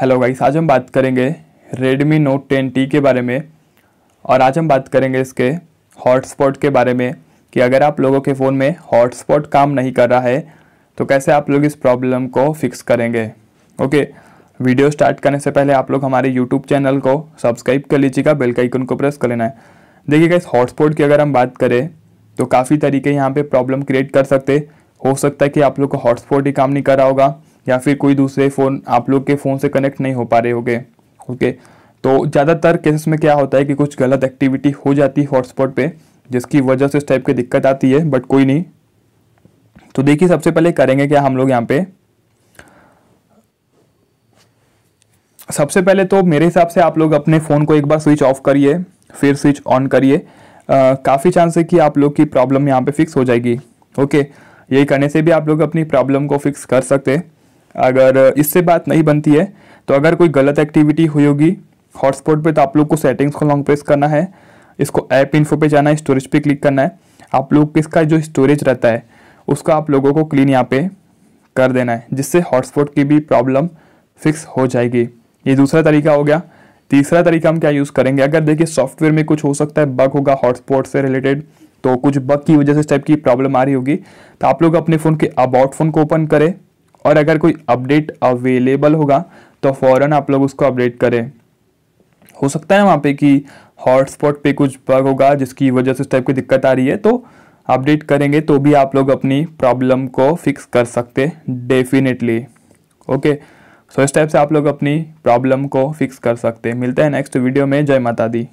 hello guys आज हम बात करेंगे रेडमी नोट टेन टी के बारे में और आज हम बात करेंगे इसके हॉटस्पॉट के बारे में कि अगर आप लोगों के फ़ोन में हॉटस्पॉट काम नहीं कर रहा है तो कैसे आप लोग इस प्रॉब्लम को फिक्स करेंगे ओके वीडियो स्टार्ट करने से पहले आप लोग हमारे यूट्यूब चैनल को सब्सक्राइब कर लीजिएगा बेल का आइकन को प्रेस कर लेना है देखिए गाइस हॉटस्पॉट की अगर हम बात करें तो काफ़ी तरीके यहाँ पर प्रॉब्लम क्रिएट कर सकते हो सकता है कि आप लोग को हॉटस्पॉट ही काम नहीं कर रहा होगा या फिर कोई दूसरे फ़ोन आप लोग के फ़ोन से कनेक्ट नहीं हो पा रहे होगे ओके तो ज़्यादातर केसेस में क्या होता है कि कुछ गलत एक्टिविटी हो जाती है हॉटस्पॉट पर जिसकी वजह से इस टाइप की दिक्कत आती है बट कोई नहीं तो देखिए सबसे पहले करेंगे क्या हम लोग यहाँ पे सबसे पहले तो मेरे हिसाब से आप लोग अपने फ़ोन को एक बार स्विच ऑफ करिए फिर स्विच ऑन करिए काफ़ी चांस है कि आप लोग की प्रॉब्लम यहाँ पे फिक्स हो जाएगी ओके यही करने से भी आप लोग अपनी प्रॉब्लम को फिक्स कर सकते हैं अगर इससे बात नहीं बनती है तो अगर कोई गलत एक्टिविटी हुई होगी हॉटस्पॉट पे तो आप लोग को सेटिंग्स को लॉन्ग प्रेस करना है इसको ऐप इन्फो पे जाना है स्टोरेज पे क्लिक करना है आप लोग किसका जो स्टोरेज रहता है उसका आप लोगों को क्लीन यहाँ पे कर देना है जिससे हॉटस्पॉट की भी प्रॉब्लम फिक्स हो जाएगी ये दूसरा तरीका हो गया तीसरा तरीका हम क्या यूज़ करेंगे अगर देखिए सॉफ्टवेयर में कुछ हो सकता है बग होगा हॉटस्पॉट से रिलेटेड तो कुछ बग की वजह से इस टाइप की प्रॉब्लम आ रही होगी तो आप लोग अपने फ़ोन के अबाउट फ़ोन को ओपन करें और अगर कोई अपडेट अवेलेबल होगा तो फ़ौरन आप लोग उसको अपडेट करें हो सकता है वहाँ पे कि हॉटस्पॉट पे कुछ बग होगा जिसकी वजह से उस टाइप की दिक्कत आ रही है तो अपडेट करेंगे तो भी आप लोग अपनी प्रॉब्लम को फिक्स कर सकते डेफिनेटली ओके सो इस टाइप से आप लोग अपनी प्रॉब्लम को फिक्स कर सकते मिलते हैं नेक्स्ट वीडियो में जय माता दी